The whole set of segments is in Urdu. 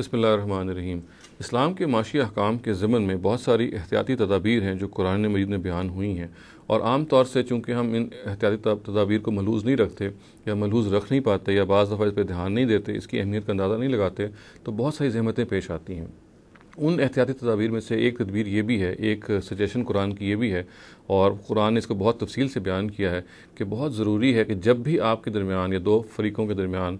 بسم اللہ الرحمن الرحیم اسلام کے معاشی احکام کے ضمن میں بہت ساری احتیاطی تدابیر ہیں جو قرآن مجید میں بیان ہوئی ہیں اور عام طور سے چونکہ ہم ان احتیاطی تدابیر کو ملوز نہیں رکھتے یا ملوز رکھ نہیں پاتے یا بعض دفعہ اس پہ دھیان نہیں دیتے اس کی اہمیت کا اندازہ نہیں لگاتے تو بہت ساری زحمتیں پیش آتی ہیں ان احتیاطی تدابیر میں سے ایک تدبیر یہ بھی ہے ایک سجیشن قرآن کی یہ بھی ہے اور قرآن نے اس کو بہت تفصیل سے بیان کیا ہے کہ بہت ضروری ہے کہ جب بھی آپ کے درمیان یا دو فریقوں کے درمیان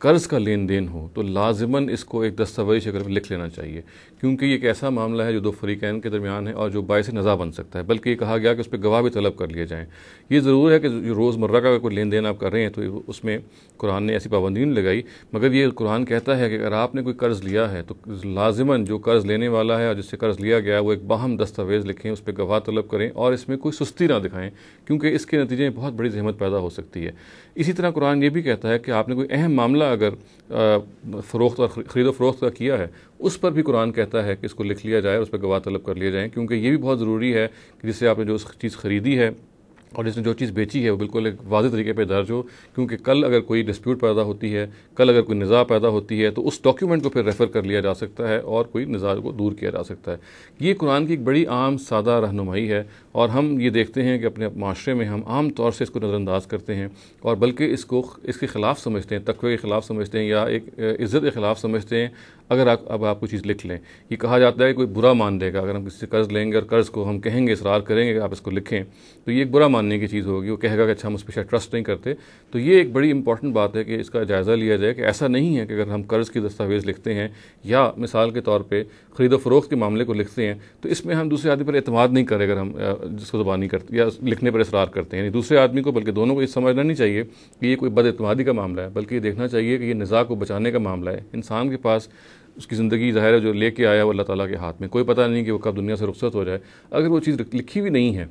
قرض کا لین دین ہو تو لازماً اس کو ایک دستاویز میں لکھ لینا چاہیے کیونکہ یہ ایک ایسا معاملہ ہے جو دو فریقین کے درمیان ہے اور جو باعث نظا بن سکتا ہے بلکہ یہ کہا گیا کہ اس پہ گواہ بھی طلب کر لیا جائیں یہ ضرور ہے کہ جو روز مرہ کا کوئی لین دین آپ کر رہے ہیں تو اس میں قرآن نے ایسی پابندی نہیں لگائی مگر یہ قرآن کہتا ہے کہ اگر آپ نے کوئی قرض لیا ہے تو لازماً جو قرض لینے والا ہے اور جس سے قرض لیا گیا وہ ایک باہم دستاویز لکھیں اس پہ گواہ طلب کریں اور اس میں کوئی سستی نہ دکھائیں کیونکہ اس کے نتیجے میں بہت بڑی زحمت پیدا ہو سکتی ہے اسی طرح قرآن یہ بھی کہتا ہے کہ آپ نے کوئی اہم معاملہ اگر فروخت اور خرید و فروخت کا کیا ہے اس پر بھی قرآن کہتا ہے کہ اس کو لکھ لیا جائے اور اس پہ گواہ طلب کر لیا جائیں کیونکہ یہ بھی بہت ضروری ہے کہ جس سے آپ نے جو چیز خریدی ہے اور جس نے جو چیز بیچی ہے وہ بالکل ایک واضح طریقے پہ درج ہو کیونکہ کل اگر کوئی ڈسپیوٹ پیدا ہوتی ہے کل اگر کوئی نظام پیدا ہوتی ہے تو اس ڈاکیومنٹ کو پھر ریفر کر لیا جا سکتا ہے اور کوئی نظام کو دور کیا جا سکتا ہے یہ قرآن کی ایک بڑی عام سادہ رہنمائی ہے اور ہم یہ دیکھتے ہیں کہ اپنے معاشرے میں ہم عام طور سے اس کو نظر انداز کرتے ہیں اور بلکہ اس کو اس کے خلاف سمجھتے ہیں تقوی کے خلاف سمجھتے ہیں یا ایک عزت کے خلاف سمجھتے ہیں اگر آپ اب آپ کو چیز لکھ لیں یہ کہا جاتا ہے کہ کوئی برا مان دے گا اگر ہم کسی سے قرض لیں گے اور قرض کو ہم کہیں گے اصرار کریں گے کہ آپ اس کو لکھیں تو یہ ایک برا ماننے کی چیز ہوگی وہ کہے گا کہ اچھا ہم اس پہ شاید ٹرسٹ نہیں کرتے تو یہ ایک بڑی امپورٹنٹ بات ہے کہ اس کا جائزہ لیا جائے کہ ایسا نہیں ہے کہ اگر ہم قرض کی دستاویز لکھتے ہیں یا مثال کے طور پہ خرید و فروخت کے معاملے کو لکھتے ہیں تو اس میں ہم دوسرے آدمی پر اعتماد نہیں کریں اگر ہم جس کو زبانی کرتے یا لکھنے پر اصرار کرتے ہیں یعنی دوسرے آدمی کو بلکہ دونوں کو یہ سمجھنا نہیں چاہیے کہ یہ کوئی بد اعتمادی کا معاملہ ہے بلکہ یہ دیکھنا چاہیے کہ یہ نظام کو بچانے کا معاملہ ہے انسان کے پاس اس کی زندگی ظاہر ہے جو لے کے آیا وہ اللہ تعالیٰ کے ہاتھ میں کوئی پتہ نہیں کہ وہ کب دنیا سے رخصت ہو جائے اگر وہ چیز لکھی ہوئی نہیں ہے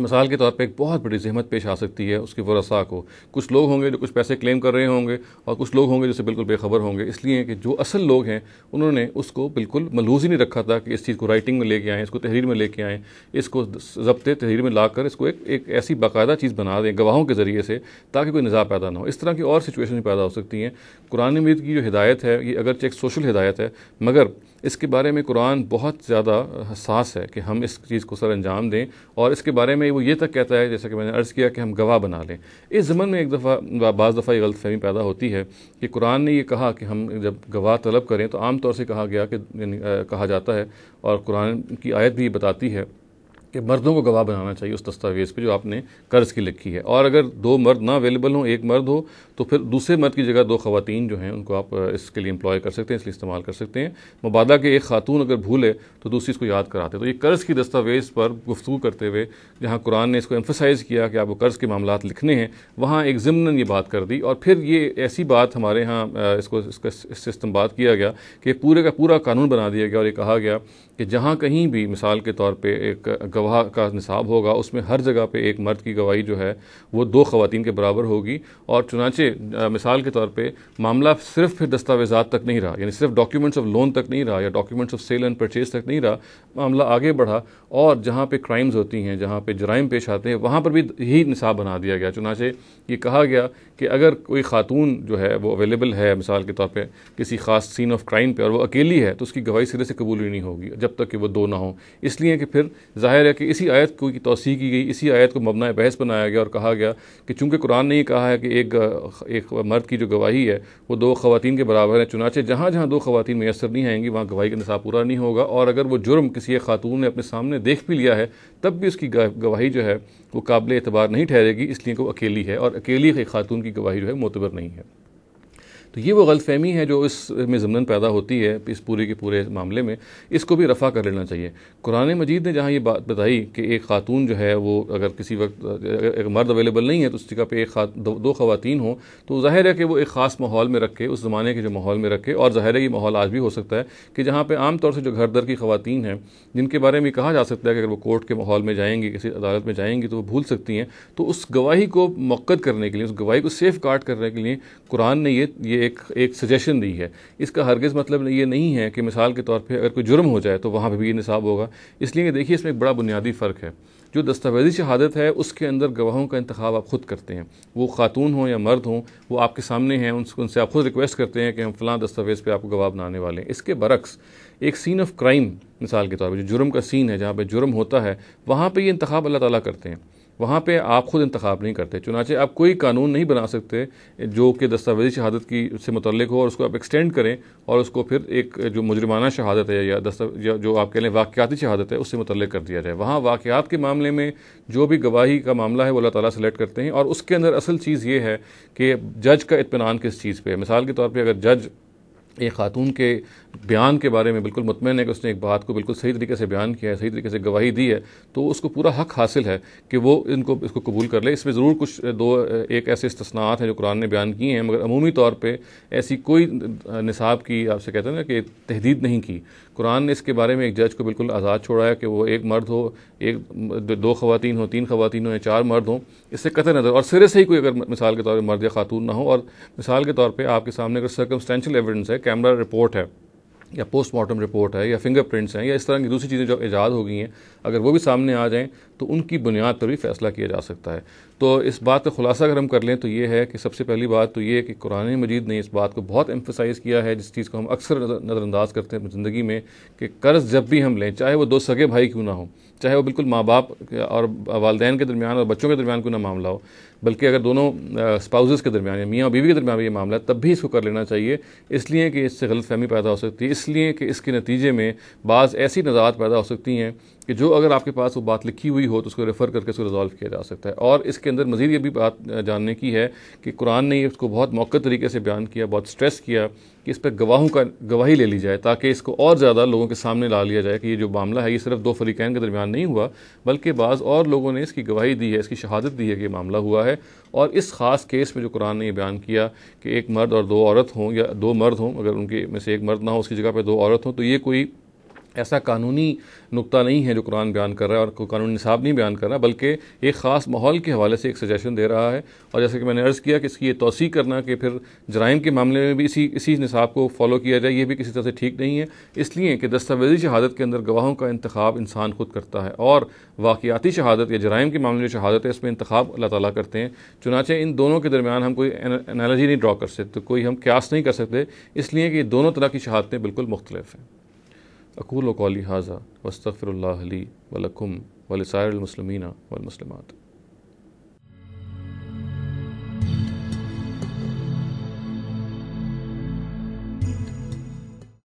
مثال کے طور پہ ایک بہت بڑی زحمت پیش آ سکتی ہے اس کی ورسا کو کچھ لوگ ہوں گے جو کچھ پیسے کلیم کر رہے ہوں گے اور کچھ لوگ ہوں گے جسے بالکل بے خبر ہوں گے اس لیے کہ جو اصل لوگ ہیں انہوں نے اس کو بالکل ملوز ہی نہیں رکھا تھا کہ اس چیز کو رائٹنگ میں لے کے آئیں اس کو تحریر میں لے کے آئیں اس کو ضبط تحریر میں لا کر اس کو ایک ایک ایسی باقاعدہ چیز بنا دیں گواہوں کے ذریعے سے تاکہ کوئی نظام پیدا نہ ہو اس طرح کی اور سچویشن پیدا ہو سکتی ہیں قرآن مجید کی جو ہدایت ہے یہ اگرچہ ایک سوشل ہدایت ہے مگر اس کے بارے میں قرآن بہت زیادہ حساس ہے کہ ہم اس چیز کو سر انجام دیں اور اس کے بارے میں وہ یہ تک کہتا ہے جیسا کہ میں نے عرض کیا کہ ہم گواہ بنا لیں اس زمن میں ایک دفعہ بعض دفعہ یہ غلط فہمی پیدا ہوتی ہے کہ قرآن نے یہ کہا کہ ہم جب گواہ طلب کریں تو عام طور سے کہا گیا کہ یعنی، کہا جاتا ہے اور قرآن کی آیت بھی یہ بتاتی ہے کہ مردوں کو گواہ بنانا چاہیے اس دستاویز پہ جو آپ نے قرض کی لکھی ہے اور اگر دو مرد نہ اویلیبل ہوں ایک مرد ہو تو پھر دوسرے مرد کی جگہ دو خواتین جو ہیں ان کو آپ اس کے لیے امپلائی کر سکتے ہیں اس لیے استعمال کر سکتے ہیں مبادہ کہ ایک خاتون اگر بھولے تو دوسری اس کو یاد کراتے ہیں تو یہ قرض کی دستاویز پر گفتگو کرتے ہوئے جہاں قرآن نے اس کو امفیسائز کیا کہ آپ وہ قرض کے معاملات لکھنے ہیں وہاں ایک ضمن یہ بات کر دی اور پھر یہ ایسی بات ہمارے ہاں اس کو اس کا اس سے استعمال کیا گیا کہ پورے کا پورا قانون بنا دیا گیا اور یہ کہا گیا کہ جہاں کہیں بھی مثال کے طور پہ ایک گواہ کا نصاب ہوگا اس میں ہر جگہ پہ ایک مرد کی گواہی جو ہے وہ دو خواتین کے برابر ہوگی اور چنانچہ مثال کے طور پہ معاملہ صرف پھر دستاویزات تک نہیں رہا یعنی صرف ڈاکیومنٹس آف لون تک نہیں رہا یا documents of sale and purchase تک نہیں رہا معاملہ آگے بڑھا اور جہاں پہ کرائمز ہوتی ہیں جہاں پہ جرائم پیش آتے ہیں وہاں پر بھی یہی نصاب بنا دیا گیا چنانچہ یہ کہا گیا کہ اگر کوئی خاتون جو ہے وہ اویلیبل ہے مثال کے طور پہ کسی خاص سین آف کرائم پہ اور وہ اکیلی ہے تو اس کی گواہی سرے سے قبول ہی نہیں ہوگی جب تک کہ وہ دو نہ ہوں اس لیے کہ پھر ظاہر ہے کہ اسی آیت کو کی توسیع کی گئی اسی آیت کو مبنۂ بحث بنایا گیا اور کہا گیا کہ چونکہ قرآن نے یہ کہا ہے کہ ایک ایک مرد کی جو گواہی ہے وہ دو خواتین کے برابر ہیں چنانچہ جہاں جہاں دو خواتین میسر نہیں آئیں گی وہاں گواہی کا نصاب پورا نہیں ہوگا اور اگر وہ جرم کسی ایک خاتون نے اپنے سامنے دیکھ بھی لیا ہے تب بھی اس کی گواہی جو ہے وہ قابل اعتبار نہیں ٹھہرے گی اس لیے کہ وہ اکیلی ہے اور اکیلی ایک خاتون کی گواہی جو ہے معتبر نہیں ہے تو یہ وہ غلط فہمی ہے جو اس میں ضمن پیدا ہوتی ہے اس پورے کے پورے معاملے میں اس کو بھی رفع کر لینا چاہیے قرآن مجید نے جہاں یہ بات بتائی کہ ایک خاتون جو ہے وہ اگر کسی وقت ایک مرد اویلیبل نہیں ہے تو اس جگہ پہ ایک دو خواتین ہوں تو ظاہر ہے کہ وہ ایک خاص ماحول میں رکھے اس زمانے کے جو ماحول میں رکھے اور ظاہر ہے یہ ماحول آج بھی ہو سکتا ہے کہ جہاں پہ عام طور سے جو گھر در کی خواتین ہیں جن کے بارے میں کہا جا سکتا ہے کہ اگر وہ کورٹ کے ماحول میں جائیں گی کسی عدالت میں جائیں گی تو وہ بھول سکتی ہیں تو اس گواہی کو موقع کرنے کے لیے اس گواہی کو سیف گارڈ کرنے کے لیے قرآن نے یہ یہ ایک ایک سجیشن دی ہے اس کا ہرگز مطلب یہ نہیں ہے کہ مثال کے طور پہ اگر کوئی جرم ہو جائے تو وہاں پہ بھی یہ نصاب ہوگا اس لیے کہ دیکھیے اس میں ایک بڑا بنیادی فرق ہے جو دستاویزی شہادت ہے اس کے اندر گواہوں کا انتخاب آپ خود کرتے ہیں وہ خاتون ہوں یا مرد ہوں وہ آپ کے سامنے ہیں ان سے آپ خود ریکویسٹ کرتے ہیں کہ ہم فلاں دستاویز پہ آپ کو گواہ بنانے والے ہیں اس کے برعکس ایک سین آف کرائم مثال کے طور پہ جو جرم کا سین ہے جہاں پہ جرم ہوتا ہے وہاں پہ یہ انتخاب اللہ تعالیٰ کرتے ہیں وہاں پہ آپ خود انتخاب نہیں کرتے چنانچہ آپ کوئی قانون نہیں بنا سکتے جو کہ دستاویزی شہادت کی سے متعلق ہو اور اس کو آپ ایکسٹینڈ کریں اور اس کو پھر ایک جو مجرمانہ شہادت ہے یا دستاویز یا جو آپ کہہ لیں واقعاتی شہادت ہے اس سے متعلق کر دیا جائے وہاں واقعات کے معاملے میں جو بھی گواہی کا معاملہ ہے وہ اللہ تعالیٰ سلیکٹ کرتے ہیں اور اس کے اندر اصل چیز یہ ہے کہ جج کا اطمینان کس چیز پہ ہے مثال کے طور پہ اگر جج ایک خاتون کے بیان کے بارے میں بالکل مطمئن ہے کہ اس نے ایک بات کو بالکل صحیح طریقے سے بیان کیا ہے صحیح طریقے سے گواہی دی ہے تو اس کو پورا حق حاصل ہے کہ وہ ان کو اس کو قبول کر لے اس میں ضرور کچھ دو ایک ایسے استثناءات ہیں جو قرآن نے بیان کیے ہیں مگر عمومی طور پہ ایسی کوئی نصاب کی آپ سے کہتے ہیں نا کہ تحدید نہیں کی قرآن نے اس کے بارے میں ایک جج کو بالکل آزاد چھوڑا ہے کہ وہ ایک مرد ہو ایک دو خواتین ہوں تین خواتین ہوں یا چار مرد ہوں اس سے قطع نظر اور سرے سے ہی کوئی اگر مثال کے طور پہ مرد یا خاتون نہ ہو اور مثال کے طور پہ آپ کے سامنے اگر سرکمسٹینشیل ایویڈنس ہے کیمرہ رپورٹ ہے یا پوسٹ مارٹم رپورٹ ہے یا فنگر پرنٹس ہیں یا اس طرح کی دوسری چیزیں جو ایجاد ہو گئی ہیں اگر وہ بھی سامنے آ جائیں تو ان کی بنیاد پر بھی فیصلہ کیا جا سکتا ہے تو اس بات کا خلاصہ اگر ہم کر لیں تو یہ ہے کہ سب سے پہلی بات تو یہ کہ قرآن مجید نے اس بات کو بہت امفسائز کیا ہے جس چیز کو ہم اکثر نظر انداز کرتے ہیں زندگی میں کہ قرض جب بھی ہم لیں چاہے وہ دو سگے بھائی کیوں نہ ہو چاہے وہ بالکل ماں باپ اور والدین کے درمیان اور بچوں کے درمیان کیوں نہ معاملہ ہو بلکہ اگر دونوں سپاؤزز کے درمیان یا میاں اور بیوی کے درمیان بھی یہ معاملہ ہے تب بھی اس کو کر لینا چاہیے اس لیے کہ اس سے غلط فہمی پیدا ہو سکتی ہے اس لیے کہ اس کے نتیجے میں بعض ایسی نظرات پیدا ہو سکتی ہیں کہ جو اگر آپ کے پاس وہ بات لکھی ہوئی ہو تو اس کو ریفر کر کے اس کو ریزالو کیا جا سکتا ہے اور اس کے اندر مزید یہ بھی بات جاننے کی ہے کہ قرآن نے اس کو بہت موقع طریقے سے بیان کیا بہت سٹریس کیا کہ اس پہ گواہوں کا گواہی لے لی جائے تاکہ اس کو اور زیادہ لوگوں کے سامنے لا لیا جائے کہ یہ جو معاملہ ہے یہ صرف دو فریقین کے درمیان نہیں ہوا بلکہ بعض اور لوگوں نے اس کی گواہی دی ہے اس کی شہادت دی ہے کہ یہ معاملہ ہوا ہے اور اس خاص کیس میں جو قرآن نے یہ بیان کیا کہ ایک مرد اور دو عورت ہوں یا دو مرد ہوں اگر ان کے میں سے ایک مرد نہ ہو اس کی جگہ پہ دو عورت ہوں تو یہ کوئی ایسا قانونی نقطہ نہیں ہے جو قرآن بیان کر رہا ہے اور کوئی قانونی نصاب نہیں بیان کر رہا بلکہ ایک خاص ماحول کے حوالے سے ایک سجیشن دے رہا ہے اور جیسا کہ میں نے عرض کیا کہ اس کی یہ توسیع کرنا کہ پھر جرائم کے معاملے میں بھی اسی اسی نصاب کو فالو کیا جائے یہ بھی کسی طرح سے ٹھیک نہیں ہے اس لیے کہ دستاویزی شہادت کے اندر گواہوں کا انتخاب انسان خود کرتا ہے اور واقعاتی شہادت یا جرائم کے معاملے میں شہادت ہے اس میں انتخاب اللہ تعالیٰ کرتے ہیں چنانچہ ان دونوں کے درمیان ہم کوئی انالوجی نہیں ڈرا کر سکتے تو کوئی ہم کیاس نہیں کر سکتے اس لیے کہ یہ دونوں طرح کی شہادتیں بالکل مختلف ہیں اقول و قولی حاضہ وصطفر اللہ علی ولکم ولسائر المسلمینہ والمسلمات